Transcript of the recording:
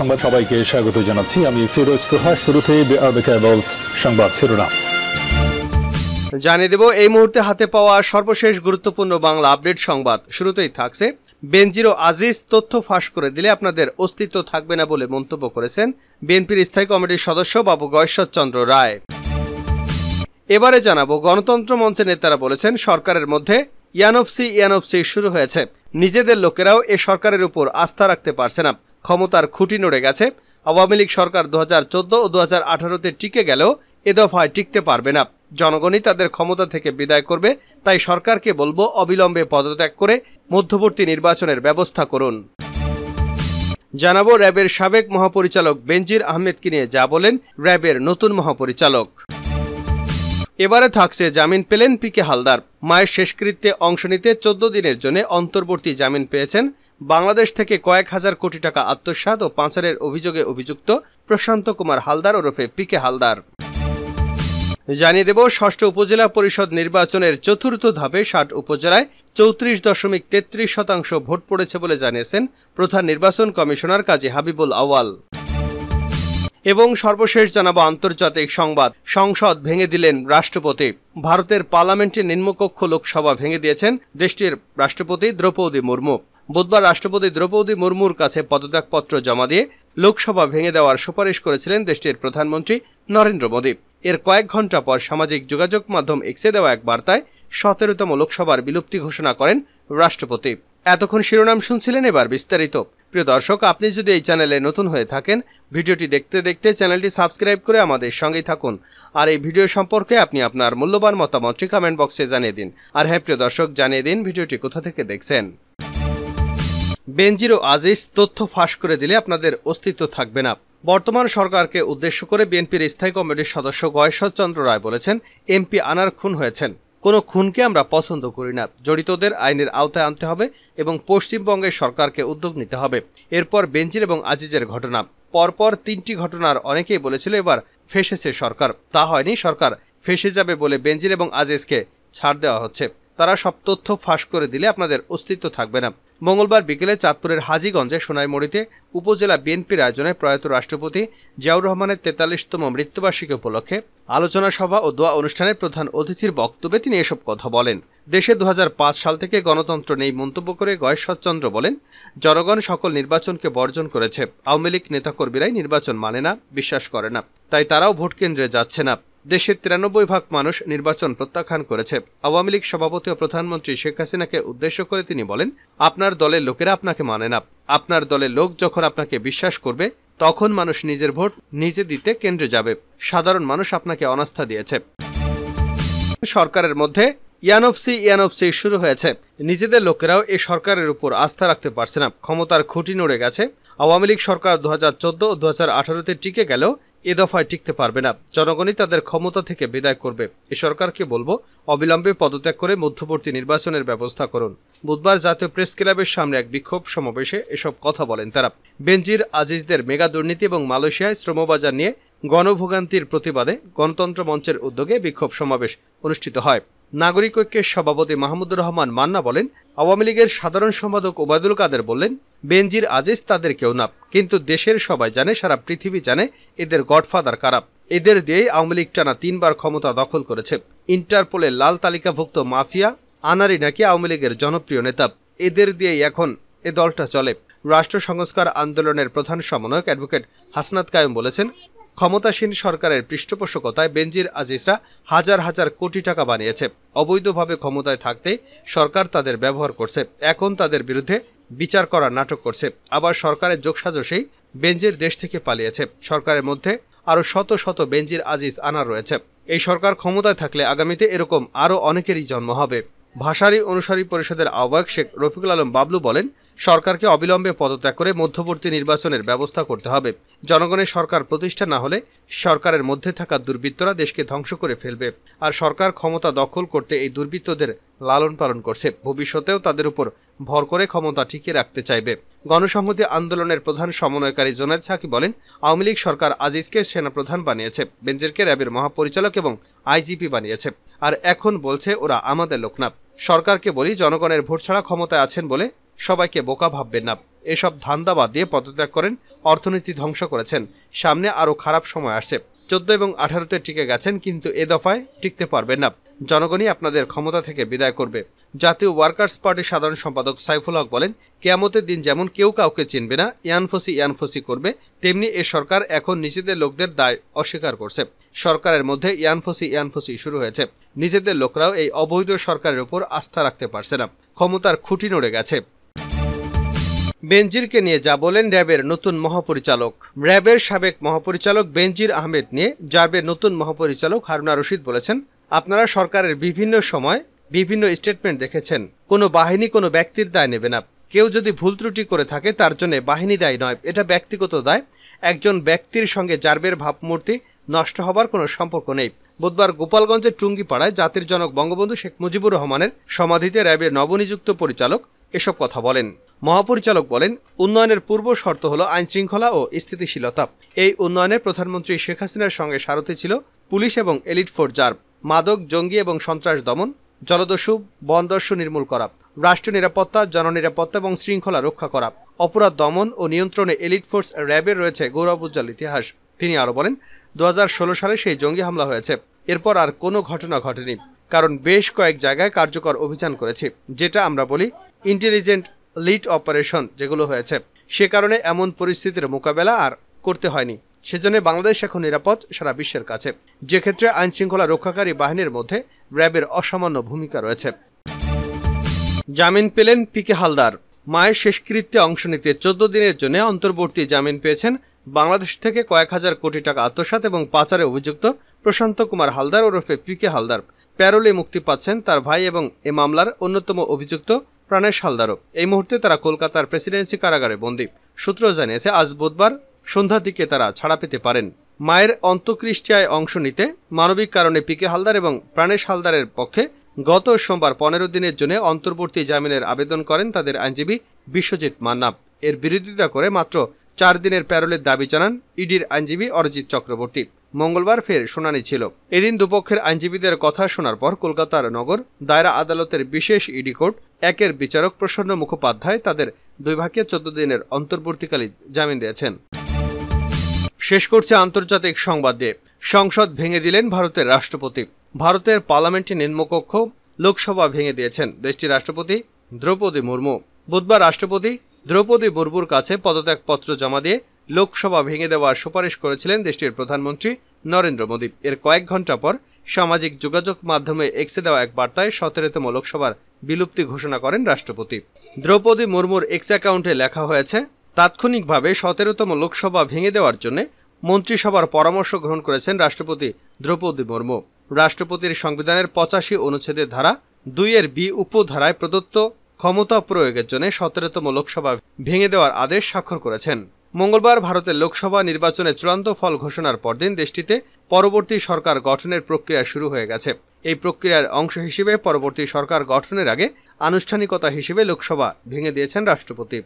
সংবাদ সবাইকে স্বাগত জানাচ্ছি আমি ফিরোজ তোহা শুরুতে সংবাদ শিরোনাম জানিয়ে দেব এই মুহূর্তে হাতে পাওয়া সর্বশেষ গুরুত্বপূর্ণ বাংলা আপডেট সংবাদ শুরুতেই থাকছে বেনজির ও আজিজ তথ্য ফাঁস করে দিলে আপনাদের অস্তিত্ব থাকবে না বলে মন্তব্য করেছেন বিএনপির স্থায়ী কমিটির সদস্য বাবু চন্দ্র রায় এবারে জানাবো গণতন্ত্র মঞ্চের নেতারা বলেছেন সরকারের মধ্যে ইয়ানফসি ইয়ানফসি শুরু হয়েছে নিজেদের লোকেরাও এ সরকারের উপর আস্থা রাখতে পারছে না ক্ষমতার খুঁটি নড়ে গেছে আওয়ামী লীগ সরকার দু হাজার চোদ্দ ও দু হাজার আঠারোতে টিকে গেলেও এ দফায় টিকতে পারবে না জনগণই তাদের ক্ষমতা থেকে বিদায় করবে তাই সরকারকে বলবো অবিলম্বে পদত্যাগ করে মধ্যবর্তী নির্বাচনের ব্যবস্থা করুন জানাবো র্যাবের সাবেক মহাপরিচালক বেনজির আহমেদকে নিয়ে যা বলেন র্যাবের নতুন মহাপরিচালক এবারে থাকছে জামিন পেলেন পিকে হালদার মায়ের শেষকৃত্যে অংশ নিতে চোদ্দ দিনের জন্য অন্তর্বর্তী জামিন পেয়েছেন বাংলাদেশ থেকে কয়েক হাজার কোটি টাকা আত্মসাত ও পাঁচারের অভিযোগে অভিযুক্ত প্রশান্ত কুমার হালদার ওরফে পিকে হালদার জানিয়ে দেব ষষ্ঠ উপজেলা পরিষদ নির্বাচনের চতুর্থ ধাপে ষাট উপজেলায় চৌত্রিশ দশমিক তেত্রিশ শতাংশ ভোট পড়েছে বলে জানিয়েছেন প্রধান নির্বাচন কমিশনার কাজী হাবিবুল আওয়াল এবং সর্বশেষ জানাব আন্তর্জাতিক সংবাদ সংসদ ভেঙে দিলেন রাষ্ট্রপতি ভারতের পার্লামেন্টে নিম্নকক্ষ লোকসভা ভেঙে দিয়েছেন দেশটির রাষ্ট্রপতি দ্রৌপদী মুর্মু বুধবার রাষ্ট্রপতি দ্রৌপদী মুর্মুর কাছে পদত্যাগপত্র জমা দিয়ে লোকসভা ভেঙে দেওয়ার সুপারিশ করেছিলেন দেশটির প্রধানমন্ত্রী নরেন্দ্র মোদী এর কয়েক ঘন্টা পর সামাজিক যোগাযোগ মাধ্যম এক্সে দেওয়া এক বার্তায় সতেরোতম লোকসভার বিলুপ্তি ঘোষণা করেন রাষ্ট্রপতি এতক্ষণ শিরোনাম শুনছিলেন এবার বিস্তারিত প্রিয় দর্শক আপনি যদি এই চ্যানেলে নতুন হয়ে থাকেন ভিডিওটি দেখতে দেখতে চ্যানেলটি সাবস্ক্রাইব করে আমাদের সঙ্গেই থাকুন আর এই ভিডিও সম্পর্কে আপনি আপনার মূল্যবান মতামতটি কমেন্ট বক্সে জানিয়ে দিন আর হ্যাঁ প্রিয় দর্শক জানিয়ে দিন ভিডিওটি কোথা থেকে দেখছেন বেনজির ও আজিজ তথ্য ফাঁস করে দিলে আপনাদের অস্তিত্ব থাকবে না বর্তমান সরকারকে উদ্দেশ্য করে বিএনপির স্থায়ী কমিটির সদস্য গয়েশ্বরচন্দ্র রায় বলেছেন এমপি আনার খুন হয়েছেন কোনো খুনকে আমরা পছন্দ করি না জড়িতদের আইনের আওতায় আনতে হবে এবং পশ্চিমবঙ্গের সরকারকে উদ্যোগ নিতে হবে এরপর বেঞ্জির এবং আজিজের ঘটনা পরপর তিনটি ঘটনার অনেকেই বলেছিল এবার ফেসেছে সরকার তা হয়নি সরকার ফেসে যাবে বলে বেঞ্জির এবং আজিজকে ছাড় দেওয়া হচ্ছে তারা সব তথ্য ফাঁস করে দিলে আপনাদের অস্তিত্ব থাকবে না মঙ্গলবার বিকেলে চাঁদপুরের হাজীগঞ্জে সোনাইমড়িতে উপজেলা বিএনপির আয়োজনে প্রয়াত রাষ্ট্রপতি জিয়াউর রহমানের তেতাল্লিশতম মৃত্যুবার্ষিকী উপলক্ষে আলোচনা সভা ও দোয়া অনুষ্ঠানে প্রধান অতিথির বক্তব্যে তিনি এসব কথা বলেন দেশে দু সাল থেকে গণতন্ত্র নেই মন্তব্য করে গয়েশ্বরচন্দ্র বলেন জনগণ সকল নির্বাচনকে বর্জন করেছে আওয়ামী লীগ নেতাকর্মীরাই নির্বাচন মানে না বিশ্বাস করে না তাই তারাও ভোট কেন্দ্রে যাচ্ছে না দেশের তিরানব্বই ভাগ মানুষ নির্বাচন প্রত্যাখ্যান করেছে আওয়ামী লীগ সভাপতি ও প্রধানমন্ত্রী শেখ হাসিনাকে উদ্দেশ্য করে তিনি বলেন আপনার দলের লোকেরা আপনাকে মানে না আপনার দলের লোক যখন আপনাকে বিশ্বাস করবে তখন মানুষ নিজের ভোট নিজে দিতে কেন্দ্রে যাবে সাধারণ মানুষ আপনাকে অনাস্থা দিয়েছে সরকারের মধ্যে ইয়ানফসি ইয়ানফসি শুরু হয়েছে নিজেদের লোকেরাও এই সরকারের উপর আস্থা রাখতে পারছে না ক্ষমতার খুঁটি নড়ে গেছে আওয়ামী লীগ সরকার দু হাজার চোদ্দ ও দু হাজার আঠারোতে টিকে গেলেও এ দফায় টিকতে পারবে না জনগণই তাদের ক্ষমতা থেকে বিদায় করবে এ সরকারকে বলবো অবিলম্বে পদত্যাগ করে মধ্যবর্তী নির্বাচনের ব্যবস্থা করুন বুধবার জাতীয় প্রেস ক্লাবের সামনে এক বিক্ষোভ সমাবেশে এসব কথা বলেন তারা বেনজির আজিজদের মেগা দুর্নীতি এবং মালয়েশিয়ায় শ্রমবাজার নিয়ে গণভোগান্তির প্রতিবাদে গণতন্ত্র মঞ্চের উদ্যোগে বিক্ষোভ সমাবেশ অনুষ্ঠিত হয় নাগরিক ঐক্যের সভাপতি মাহমুদুর রহমান মান্না বলেন আওয়ামী লীগের সাধারণ সম্পাদক ওবায়দুল কাদের বললেন বেনজির আজিজ তাদের কেউ না কিন্তু দেশের সবাই জানে সারা পৃথিবী জানে এদের গডফাদার কারাপ এদের দিয়েই আওয়ামী লীগ টানা তিনবার ক্ষমতা দখল করেছে ইন্টারপোলের লাল তালিকাভুক্ত মাফিয়া আনারি নাকি আওয়ামী লীগের জনপ্রিয় নেতা এদের দিয়েই এখন এ দলটা চলে রাষ্ট্র সংস্কার আন্দোলনের প্রধান সমন্বয়ক অ্যাডভোকেট হাসনাত কায়ুম বলেছেন ক্ষমতাসীন সরকারের পৃষ্ঠপোষকতায় বেনজির আজিজরা হাজার হাজার কোটি টাকা বানিয়েছে অবৈধভাবে ক্ষমতায় থাকতে সরকার তাদের ব্যবহার করছে এখন তাদের বিরুদ্ধে বিচার করার নাটক করছে আবার সরকারের যোগসাজসেই বেঞ্জির দেশ থেকে পালিয়েছে সরকারের মধ্যে আরও শত শত বেঞ্জির আজিজ আনার রয়েছে এই সরকার ক্ষমতায় থাকলে আগামীতে এরকম আরও অনেকেরই জন্ম হবে ভাষারী অনুসারী পরিষদের আহ্বায়ক শেখ রফিকুল আলম বাবলু বলেন সরকারকে অবিলম্বে পদত্যাগ করে মধ্যবর্তী নির্বাচনের ব্যবস্থা করতে হবে জনগণের সরকার প্রতিষ্ঠা না হলে সরকারের মধ্যে থাকা দুর্বৃত্তরা দেশকে ধ্বংস করে ফেলবে আর সরকার ক্ষমতা দখল করতে এই দুর্বৃত্তদের লালন পালন করছে ভবিষ্যতেও তাদের উপর ভর করে ক্ষমতা টিকিয়ে রাখতে চাইবে গণসংহতি আন্দোলনের প্রধান সমন্বয়কারী জোনায়দ সাকি বলেন আওয়ামী লীগ সরকার আজিজকে সেনাপ্রধান বানিয়েছে বেঞ্জেরকে র্যাবের মহাপরিচালক এবং আইজিপি বানিয়েছে আর এখন বলছে ওরা আমাদের লোকনাথ সরকারকে বলি জনগণের ভোট ছাড়া ক্ষমতায় আছেন বলে সবাইকে বোকা ভাববেন না এসব ধান্দাবাদ দিয়ে পদত্যাগ করেন অর্থনীতি ধ্বংস করেছেন সামনে আরও খারাপ সময় আসছে চোদ্দ এবং আঠারোতে টিকে গেছেন কিন্তু এ দফায় টিকতে পারবেন না জনগণই আপনাদের ক্ষমতা থেকে বিদায় করবে জাতীয় ওয়ার্কার্স পার্টির সাধারণ সম্পাদক সাইফুল হক বলেন কেয়ামতের দিন যেমন কেউ কাউকে চিনবে না ইয়ানফসি ইয়ানফসি করবে তেমনি এ সরকার এখন নিজেদের লোকদের দায় অস্বীকার করছে সরকারের মধ্যে ইয়ানফসি ইয়ানফসি শুরু হয়েছে নিজেদের লোকরাও এই অবৈধ সরকারের উপর আস্থা রাখতে পারছে না ক্ষমতার খুঁটি নড়ে গেছে বেনজিরকে নিয়ে যা বলেন র্যাবের নতুন মহাপরিচালক র্যাবের সাবেক মহাপরিচালক বেনজির আহমেদ নিয়ে র্যাবের নতুন মহাপরিচালক হারুনা রশিদ বলেছেন আপনারা সরকারের বিভিন্ন সময় বিভিন্ন স্টেটমেন্ট দেখেছেন কোনো বাহিনী কোনো ব্যক্তির দায় নেবে না কেউ যদি ভুল ত্রুটি করে থাকে তার জন্য বাহিনী দায়ী নয় এটা ব্যক্তিগত দায় একজন ব্যক্তির সঙ্গে জার্বের ভাবমূর্তি নষ্ট হবার কোনো সম্পর্ক নেই বুধবার গোপালগঞ্জের টুঙ্গিপাড়ায় জাতির জনক বঙ্গবন্ধু শেখ মুজিবুর রহমানের সমাধিতে র্যাবের নবনিযুক্ত পরিচালক এসব কথা বলেন মহাপরিচালক বলেন উন্নয়নের পূর্ব শর্ত হল আইন শৃঙ্খলা ও স্থিতিশীলতা এই উন্নয়নে প্রধানমন্ত্রী শেখ হাসিনার সঙ্গে সারথি ছিল পুলিশ এবং এলিট ফোর জার্ভ মাদক জঙ্গি এবং সন্ত্রাস দমন জলদস্যু বনদস্যু নির্মূল করা রাষ্ট্র নিরাপত্তা জননিরাপত্তা এবং শৃঙ্খলা রক্ষা করা অপরাধ দমন ও নিয়ন্ত্রণে এলিট ফোর্স র্যাবের রয়েছে গৌরব উজ্জ্বল ইতিহাস তিনি আরও বলেন দু সালে সেই জঙ্গি হামলা হয়েছে এরপর আর কোনো ঘটনা ঘটেনি কারণ বেশ কয়েক জায়গায় কার্যকর অভিযান করেছে যেটা আমরা বলি ইন্টেলিজেন্ট লিড অপারেশন যেগুলো হয়েছে সে কারণে এমন পরিস্থিতির মোকাবেলা আর করতে হয়নি সেজন্য বাংলাদেশ এখন নিরাপদ সারা বিশ্বের কাছে যে ক্ষেত্রে আইনশৃঙ্খলা রক্ষাকারী বাহিনীর মধ্যে র্যাবের অসামান্য ভূমিকা রয়েছে জামিন পেলেন পিকে হালদার মায়ের শেষকৃত্যে অংশ নিতে চোদ্দ দিনের জন্য অন্তর্বর্তী জামিন পেয়েছেন বাংলাদেশ থেকে কয়েক হাজার কোটি টাকা আত্মসাত এবং পাচারে অভিযুক্ত প্রশান্ত কুমার হালদার ওরফে পিকে হালদার প্যারোলে মুক্তি পাচ্ছেন তার ভাই এবং এ মামলার অন্যতম অভিযুক্ত প্রাণেশ হালদারও এই মুহূর্তে তারা কলকাতার প্রেসিডেন্সি কারাগারে বন্দী সূত্র জানিয়েছে আজ বুধবার সন্ধ্যার দিকে তারা ছাড়া পেতে পারেন মায়ের অন্তক্রিষ্টিয়ায় অংশ নিতে মানবিক কারণে পিকে হালদার এবং প্রাণেশ হালদারের পক্ষে গত সোমবার পনেরো দিনের জন্য অন্তর্বর্তী জামিনের আবেদন করেন তাদের আইনজীবী বিশ্বজিৎ মান্নাব এর বিরোধিতা করে মাত্র চার দিনের প্যারোলের দাবি জানান ইডির আইনজীবী অরিজিৎ চক্রবর্তী মঙ্গলবার ফের শুনানি ছিল এদিন দুপক্ষের আইনজীবীদের কথা শোনার পর কলকাতার নগর দায়রা আদালতের বিশেষ ইডি কোর্ট একের বিচারক প্রসন্ন মুখোপাধ্যায় তাদের দুই ভাগে চোদ্দ দিনের অন্তর্বর্তীকালীন জামিন দিয়েছেন শেষ করছে আন্তর্জাতিক সংবাদ দিয়ে সংসদ ভেঙে দিলেন ভারতের রাষ্ট্রপতি ভারতের পার্লামেন্টে নিম্নকক্ষ লোকসভা ভেঙে দিয়েছেন দেশটির রাষ্ট্রপতি দ্রৌপদী মুর্মু বুধবার রাষ্ট্রপতি দ্রৌপদী বর্বুর কাছে পদত্যাগপত্র জমা দিয়ে লোকসভা ভেঙে দেওয়ার সুপারিশ করেছিলেন দেশটির প্রধানমন্ত্রী নরেন্দ্র মোদী এর কয়েক ঘন্টা পর সামাজিক যোগাযোগ মাধ্যমে এক্সে দেওয়া এক বার্তায় সতেরোতম লোকসভার বিলুপ্তি ঘোষণা করেন রাষ্ট্রপতি দ্রৌপদী মুর্মুর এক্স অ্যাকাউন্টে লেখা হয়েছে তাৎক্ষণিকভাবে সতেরোতম লোকসভা ভেঙে দেওয়ার জন্য মন্ত্রিসভার পরামর্শ গ্রহণ করেছেন রাষ্ট্রপতি দ্রৌপদী মুর্মু রাষ্ট্রপতির সংবিধানের পঁচাশি অনুচ্ছেদের ধারা দুইয়ের বি উপধারায় প্রদত্ত ক্ষমতা প্রয়োগের জন্য সতেরোতম লোকসভা ভেঙে দেওয়ার আদেশ স্বাক্ষর করেছেন মঙ্গলবার ভারতের লোকসভা নির্বাচনে চূড়ান্ত ফল ঘোষণার পরদিন দেশটিতে পরবর্তী সরকার গঠনের প্রক্রিয়া শুরু হয়ে গেছে এই প্রক্রিয়ার অংশ হিসেবে পরবর্তী সরকার গঠনের আগে আনুষ্ঠানিকতা হিসেবে লোকসভা ভেঙে দিয়েছেন রাষ্ট্রপতি